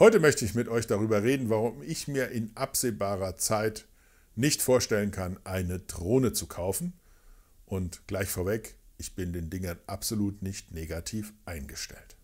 Heute möchte ich mit euch darüber reden, warum ich mir in absehbarer Zeit nicht vorstellen kann, eine Drohne zu kaufen. Und gleich vorweg, ich bin den Dingern absolut nicht negativ eingestellt.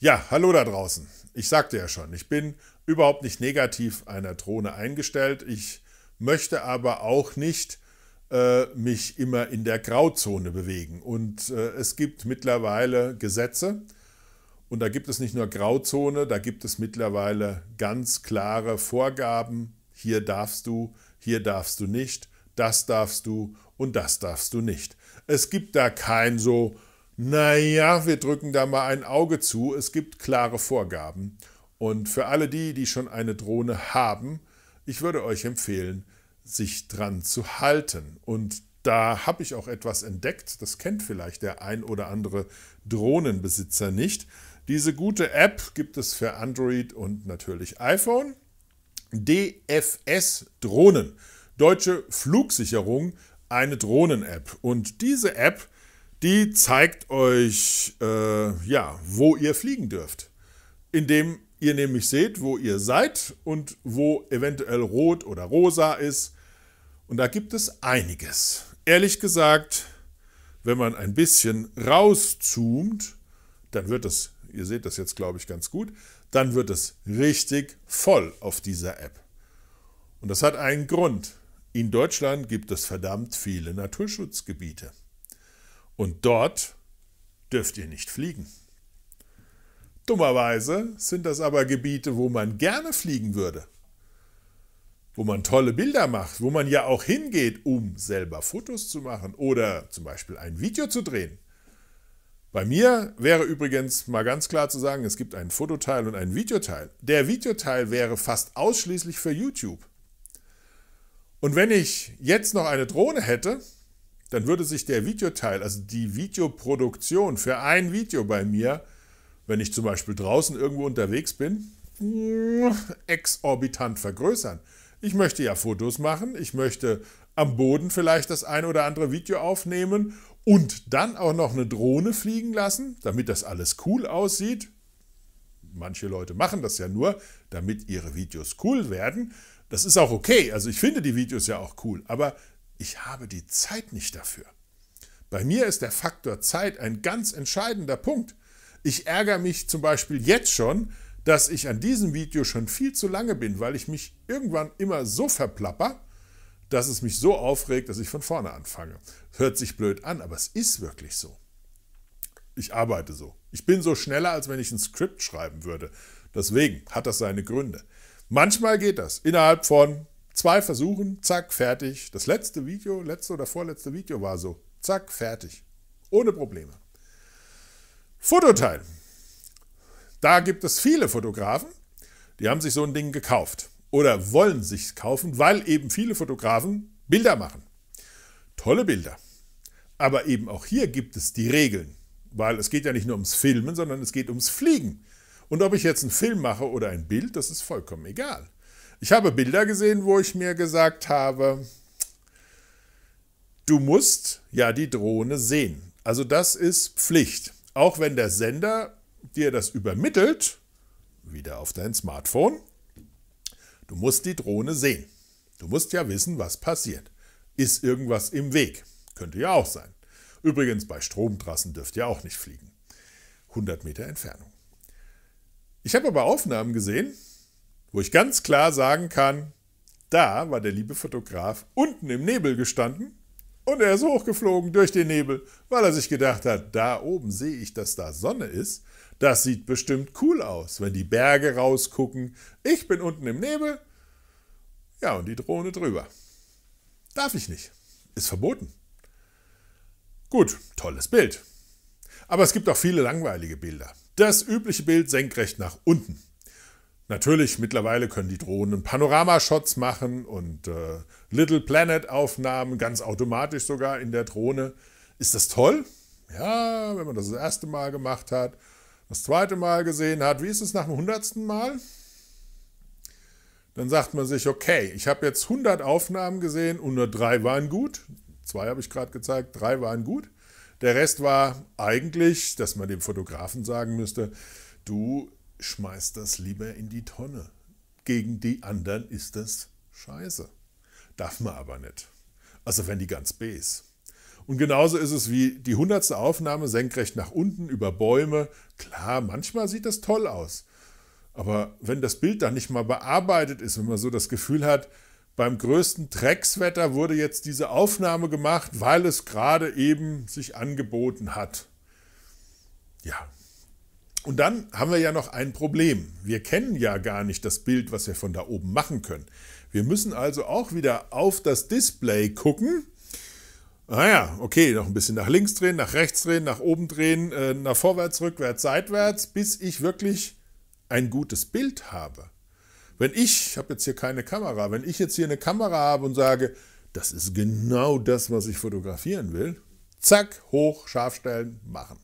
Ja, hallo da draußen ich sagte ja schon, ich bin überhaupt nicht negativ einer Drohne eingestellt. Ich möchte aber auch nicht äh, mich immer in der Grauzone bewegen. Und äh, es gibt mittlerweile Gesetze. Und da gibt es nicht nur Grauzone, da gibt es mittlerweile ganz klare Vorgaben. Hier darfst du, hier darfst du nicht, das darfst du und das darfst du nicht. Es gibt da kein so, naja, wir drücken da mal ein Auge zu, es gibt klare Vorgaben. Und für alle die, die schon eine Drohne haben, ich würde euch empfehlen, sich dran zu halten. Und da habe ich auch etwas entdeckt, das kennt vielleicht der ein oder andere Drohnenbesitzer nicht. Diese gute App gibt es für Android und natürlich iPhone. DFS Drohnen, Deutsche Flugsicherung, eine Drohnen-App. Und diese App die zeigt euch, äh, ja, wo ihr fliegen dürft. Indem ihr nämlich seht, wo ihr seid und wo eventuell rot oder rosa ist. Und da gibt es einiges. Ehrlich gesagt, wenn man ein bisschen rauszoomt, dann wird es, ihr seht das jetzt glaube ich ganz gut, dann wird es richtig voll auf dieser App. Und das hat einen Grund. In Deutschland gibt es verdammt viele Naturschutzgebiete. Und dort dürft ihr nicht fliegen. Dummerweise sind das aber Gebiete, wo man gerne fliegen würde, wo man tolle Bilder macht, wo man ja auch hingeht, um selber Fotos zu machen oder zum Beispiel ein Video zu drehen. Bei mir wäre übrigens mal ganz klar zu sagen, es gibt einen Fototeil und einen Videoteil. Der Videoteil wäre fast ausschließlich für YouTube. Und wenn ich jetzt noch eine Drohne hätte, dann würde sich der Videoteil, also die Videoproduktion für ein Video bei mir, wenn ich zum Beispiel draußen irgendwo unterwegs bin, exorbitant vergrößern. Ich möchte ja Fotos machen, ich möchte am Boden vielleicht das ein oder andere Video aufnehmen und dann auch noch eine Drohne fliegen lassen, damit das alles cool aussieht. Manche Leute machen das ja nur, damit ihre Videos cool werden. Das ist auch okay. Also ich finde die Videos ja auch cool. Aber ich habe die Zeit nicht dafür. Bei mir ist der Faktor Zeit ein ganz entscheidender Punkt. Ich ärgere mich zum Beispiel jetzt schon, dass ich an diesem Video schon viel zu lange bin, weil ich mich irgendwann immer so verplapper, dass es mich so aufregt, dass ich von vorne anfange. Hört sich blöd an, aber es ist wirklich so. Ich arbeite so. Ich bin so schneller, als wenn ich ein Skript schreiben würde. Deswegen hat das seine Gründe. Manchmal geht das innerhalb von Zwei Versuchen, zack, fertig. Das letzte Video, letzte oder vorletzte Video war so. Zack, fertig. Ohne Probleme. Fototeil. Da gibt es viele Fotografen, die haben sich so ein Ding gekauft oder wollen sich kaufen, weil eben viele Fotografen Bilder machen. Tolle Bilder. Aber eben auch hier gibt es die Regeln, weil es geht ja nicht nur ums Filmen, sondern es geht ums Fliegen. Und ob ich jetzt einen Film mache oder ein Bild, das ist vollkommen egal. Ich habe Bilder gesehen, wo ich mir gesagt habe, du musst ja die Drohne sehen. Also das ist Pflicht. Auch wenn der Sender dir das übermittelt, wieder auf dein Smartphone, du musst die Drohne sehen. Du musst ja wissen, was passiert. Ist irgendwas im Weg? Könnte ja auch sein. Übrigens, bei Stromtrassen dürft ihr auch nicht fliegen. 100 Meter Entfernung. Ich habe aber Aufnahmen gesehen, wo ich ganz klar sagen kann, da war der liebe Fotograf unten im Nebel gestanden und er ist hochgeflogen durch den Nebel, weil er sich gedacht hat, da oben sehe ich, dass da Sonne ist. Das sieht bestimmt cool aus, wenn die Berge rausgucken. Ich bin unten im Nebel. Ja, und die Drohne drüber. Darf ich nicht. Ist verboten. Gut, tolles Bild. Aber es gibt auch viele langweilige Bilder. Das übliche Bild senkrecht nach unten. Natürlich, mittlerweile können die Drohnen Panoramashots machen und äh, Little Planet-Aufnahmen, ganz automatisch sogar in der Drohne. Ist das toll? Ja, wenn man das das erste Mal gemacht hat, das zweite Mal gesehen hat, wie ist es nach dem hundertsten Mal? Dann sagt man sich, okay, ich habe jetzt 100 Aufnahmen gesehen und nur drei waren gut. Zwei habe ich gerade gezeigt, drei waren gut. Der Rest war eigentlich, dass man dem Fotografen sagen müsste, du, schmeißt das lieber in die Tonne. Gegen die anderen ist das scheiße. Darf man aber nicht. Also wenn die ganz bes. Und genauso ist es wie die hundertste Aufnahme senkrecht nach unten über Bäume. Klar, manchmal sieht das toll aus. Aber wenn das Bild dann nicht mal bearbeitet ist, wenn man so das Gefühl hat, beim größten Dreckswetter wurde jetzt diese Aufnahme gemacht, weil es gerade eben sich angeboten hat. Ja, und dann haben wir ja noch ein Problem. Wir kennen ja gar nicht das Bild, was wir von da oben machen können. Wir müssen also auch wieder auf das Display gucken. Naja, ah okay, noch ein bisschen nach links drehen, nach rechts drehen, nach oben drehen, äh, nach vorwärts, rückwärts, seitwärts, bis ich wirklich ein gutes Bild habe. Wenn ich, ich habe jetzt hier keine Kamera, wenn ich jetzt hier eine Kamera habe und sage, das ist genau das, was ich fotografieren will, zack, hoch, scharf stellen, machen.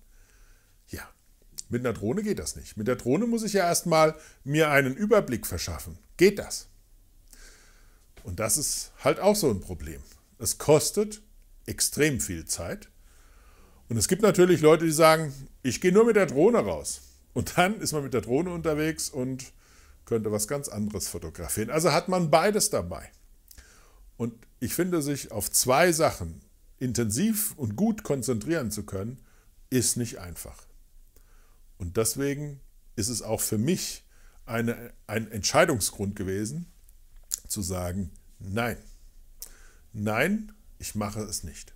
Mit einer Drohne geht das nicht. Mit der Drohne muss ich ja erstmal mir einen Überblick verschaffen. Geht das? Und das ist halt auch so ein Problem. Es kostet extrem viel Zeit. Und es gibt natürlich Leute, die sagen, ich gehe nur mit der Drohne raus. Und dann ist man mit der Drohne unterwegs und könnte was ganz anderes fotografieren. Also hat man beides dabei. Und ich finde, sich auf zwei Sachen intensiv und gut konzentrieren zu können, ist nicht einfach. Und deswegen ist es auch für mich eine, ein Entscheidungsgrund gewesen, zu sagen, nein, nein, ich mache es nicht.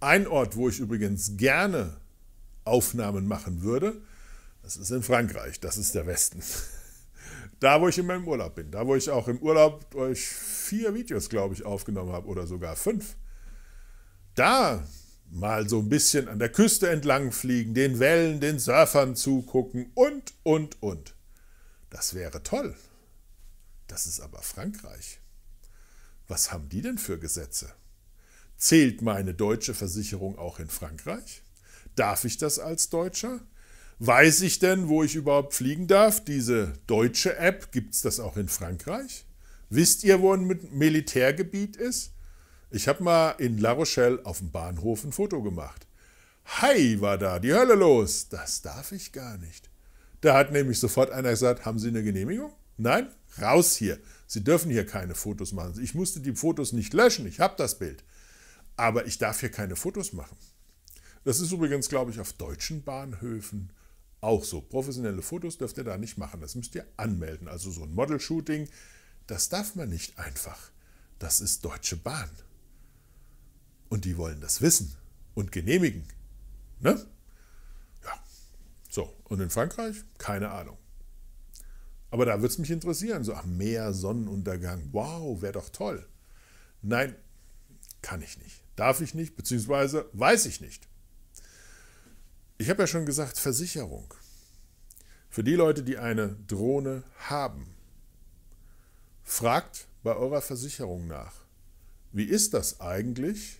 Ein Ort, wo ich übrigens gerne Aufnahmen machen würde, das ist in Frankreich, das ist der Westen. Da, wo ich in meinem Urlaub bin, da, wo ich auch im Urlaub euch vier Videos, glaube ich, aufgenommen habe oder sogar fünf. Da mal so ein bisschen an der Küste entlang fliegen, den Wellen, den Surfern zugucken und, und, und. Das wäre toll. Das ist aber Frankreich. Was haben die denn für Gesetze? Zählt meine deutsche Versicherung auch in Frankreich? Darf ich das als Deutscher? Weiß ich denn, wo ich überhaupt fliegen darf? Diese deutsche App, gibt es das auch in Frankreich? Wisst ihr, wo ein Militärgebiet ist? Ich habe mal in La Rochelle auf dem Bahnhof ein Foto gemacht. Hi, war da die Hölle los. Das darf ich gar nicht. Da hat nämlich sofort einer gesagt, haben Sie eine Genehmigung? Nein, raus hier. Sie dürfen hier keine Fotos machen. Ich musste die Fotos nicht löschen, ich habe das Bild. Aber ich darf hier keine Fotos machen. Das ist übrigens, glaube ich, auf deutschen Bahnhöfen auch so. Professionelle Fotos dürft ihr da nicht machen. Das müsst ihr anmelden. Also so ein Model-Shooting, das darf man nicht einfach. Das ist Deutsche Bahn. Und die wollen das wissen und genehmigen. Ne? Ja. So, und in Frankreich? Keine Ahnung. Aber da würde es mich interessieren. So, ach, mehr Sonnenuntergang. Wow, wäre doch toll. Nein, kann ich nicht. Darf ich nicht, beziehungsweise weiß ich nicht. Ich habe ja schon gesagt, Versicherung. Für die Leute, die eine Drohne haben, fragt bei eurer Versicherung nach. Wie ist das eigentlich,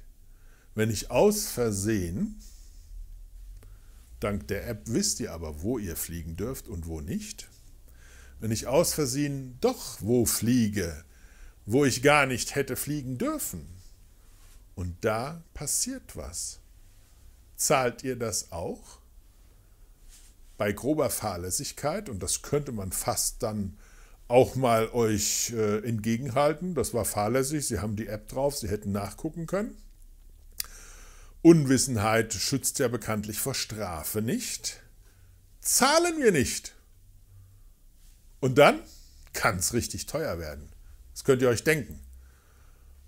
wenn ich aus Versehen, dank der App wisst ihr aber, wo ihr fliegen dürft und wo nicht, wenn ich aus Versehen doch wo fliege, wo ich gar nicht hätte fliegen dürfen, und da passiert was, zahlt ihr das auch? Bei grober Fahrlässigkeit, und das könnte man fast dann auch mal euch äh, entgegenhalten, das war fahrlässig, sie haben die App drauf, sie hätten nachgucken können. Unwissenheit schützt ja bekanntlich vor Strafe nicht. Zahlen wir nicht. Und dann kann es richtig teuer werden. Das könnt ihr euch denken.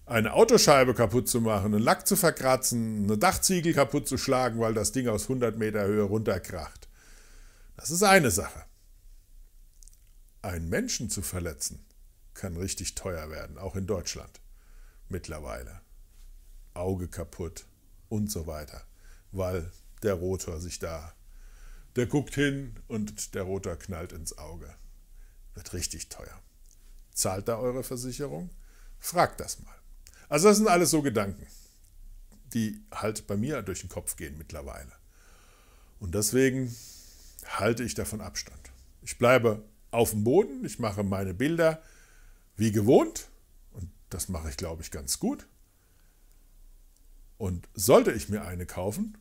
Eine Autoscheibe kaputt zu machen, einen Lack zu verkratzen, eine Dachziegel kaputt zu schlagen, weil das Ding aus 100 Meter Höhe runterkracht. Das ist eine Sache. Einen Menschen zu verletzen, kann richtig teuer werden, auch in Deutschland. Mittlerweile. Auge kaputt, und so weiter, weil der Rotor sich da, der guckt hin und der Rotor knallt ins Auge. Wird richtig teuer. Zahlt da eure Versicherung? Fragt das mal. Also das sind alles so Gedanken, die halt bei mir durch den Kopf gehen mittlerweile. Und deswegen halte ich davon Abstand. Ich bleibe auf dem Boden, ich mache meine Bilder wie gewohnt und das mache ich, glaube ich, ganz gut. Und sollte ich mir eine kaufen,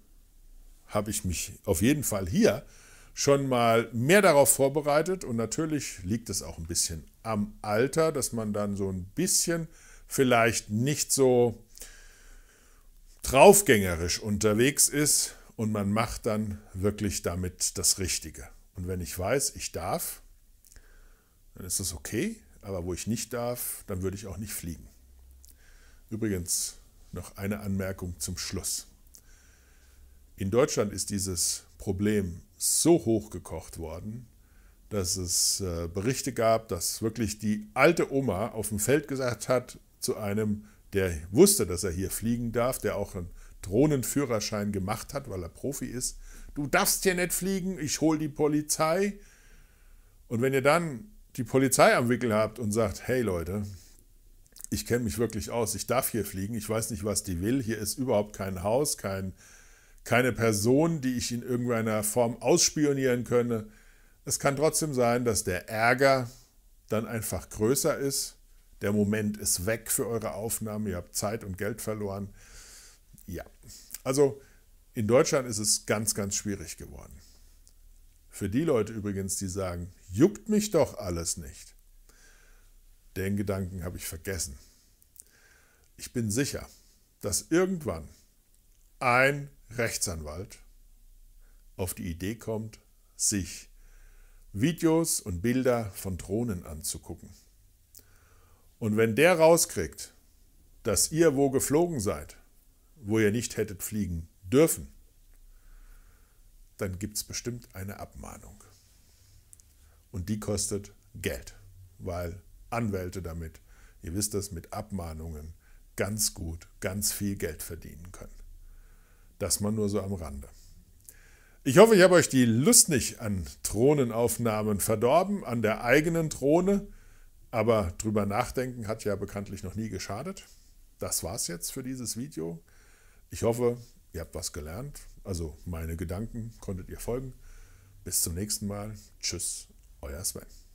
habe ich mich auf jeden Fall hier schon mal mehr darauf vorbereitet. Und natürlich liegt es auch ein bisschen am Alter, dass man dann so ein bisschen vielleicht nicht so draufgängerisch unterwegs ist und man macht dann wirklich damit das Richtige. Und wenn ich weiß, ich darf, dann ist das okay. Aber wo ich nicht darf, dann würde ich auch nicht fliegen. Übrigens, noch eine Anmerkung zum Schluss. In Deutschland ist dieses Problem so hochgekocht worden, dass es äh, Berichte gab, dass wirklich die alte Oma auf dem Feld gesagt hat zu einem, der wusste, dass er hier fliegen darf, der auch einen Drohnenführerschein gemacht hat, weil er Profi ist, du darfst hier nicht fliegen, ich hole die Polizei. Und wenn ihr dann die Polizei am Wickel habt und sagt, hey Leute, ich kenne mich wirklich aus, ich darf hier fliegen, ich weiß nicht, was die will, hier ist überhaupt kein Haus, kein, keine Person, die ich in irgendeiner Form ausspionieren könne. Es kann trotzdem sein, dass der Ärger dann einfach größer ist, der Moment ist weg für eure Aufnahme, ihr habt Zeit und Geld verloren. Ja, also in Deutschland ist es ganz, ganz schwierig geworden. Für die Leute übrigens, die sagen, juckt mich doch alles nicht. Den Gedanken habe ich vergessen. Ich bin sicher, dass irgendwann ein Rechtsanwalt auf die Idee kommt, sich Videos und Bilder von Drohnen anzugucken. Und wenn der rauskriegt, dass ihr wo geflogen seid, wo ihr nicht hättet fliegen dürfen, dann gibt es bestimmt eine Abmahnung. Und die kostet Geld, weil Anwälte damit, ihr wisst das, mit Abmahnungen ganz gut, ganz viel Geld verdienen können. Das mal nur so am Rande. Ich hoffe, ich habe euch die Lust nicht an Thronenaufnahmen verdorben, an der eigenen Throne, aber drüber nachdenken hat ja bekanntlich noch nie geschadet. Das war's jetzt für dieses Video. Ich hoffe, ihr habt was gelernt. Also meine Gedanken konntet ihr folgen. Bis zum nächsten Mal. Tschüss, euer Sven.